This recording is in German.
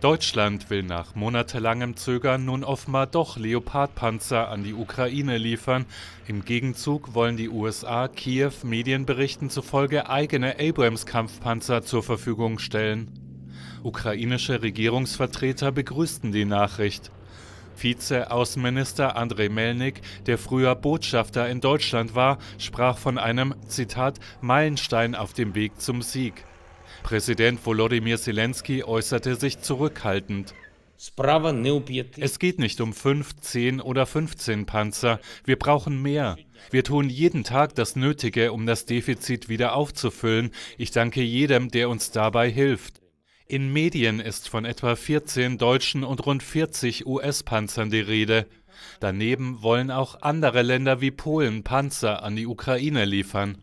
Deutschland will nach monatelangem Zögern nun offenbar doch Leopardpanzer an die Ukraine liefern. Im Gegenzug wollen die USA Kiew Medienberichten zufolge eigene Abrams-Kampfpanzer zur Verfügung stellen. Ukrainische Regierungsvertreter begrüßten die Nachricht. Vize-Außenminister Andrei Melnik, der früher Botschafter in Deutschland war, sprach von einem, Zitat, Meilenstein auf dem Weg zum Sieg. Präsident Volodymyr Zelensky äußerte sich zurückhaltend. Es geht nicht um 5, 10 oder 15 Panzer. Wir brauchen mehr. Wir tun jeden Tag das Nötige, um das Defizit wieder aufzufüllen. Ich danke jedem, der uns dabei hilft. In Medien ist von etwa 14 deutschen und rund 40 US-Panzern die Rede. Daneben wollen auch andere Länder wie Polen Panzer an die Ukraine liefern.